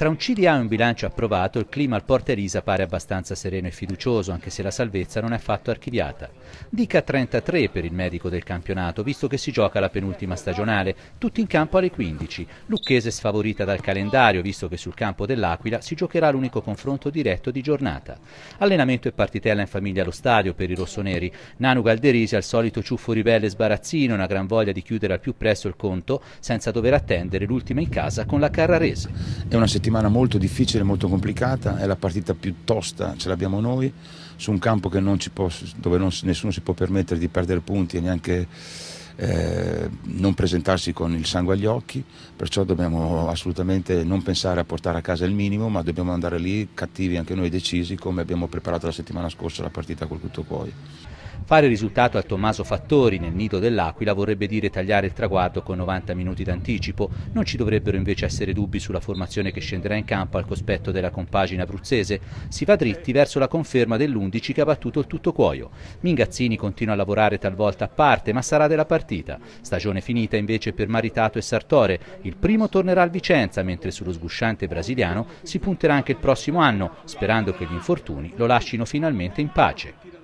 Tra un CDA e un bilancio approvato, il clima al Porta Elisa pare abbastanza sereno e fiducioso, anche se la salvezza non è affatto archiviata. Dica 33 per il medico del campionato, visto che si gioca la penultima stagionale, tutti in campo alle 15. Lucchese sfavorita dal calendario, visto che sul campo dell'Aquila si giocherà l'unico confronto diretto di giornata. Allenamento e partitella in famiglia allo stadio per i rossoneri. Nanu Galderisi al solito ciuffo ribelle sbarazzino, una gran voglia di chiudere al più presto il conto, senza dover attendere l'ultima in casa con la Carrarese. È una settimana molto difficile, molto complicata, è la partita più tosta, ce l'abbiamo noi, su un campo non può, dove non, nessuno si può permettere di perdere punti e neanche eh, non presentarsi con il sangue agli occhi, perciò dobbiamo assolutamente non pensare a portare a casa il minimo, ma dobbiamo andare lì cattivi anche noi decisi come abbiamo preparato la settimana scorsa la partita col poi. Fare risultato a Tommaso Fattori nel nido dell'Aquila vorrebbe dire tagliare il traguardo con 90 minuti d'anticipo. Non ci dovrebbero invece essere dubbi sulla formazione che scenderà in campo al cospetto della compagina abruzzese. Si va dritti verso la conferma dell'11 che ha battuto il tutto cuoio. Mingazzini continua a lavorare talvolta a parte, ma sarà della partita. Stagione finita invece per Maritato e Sartore. Il primo tornerà al Vicenza, mentre sullo sgusciante brasiliano si punterà anche il prossimo anno, sperando che gli infortuni lo lascino finalmente in pace.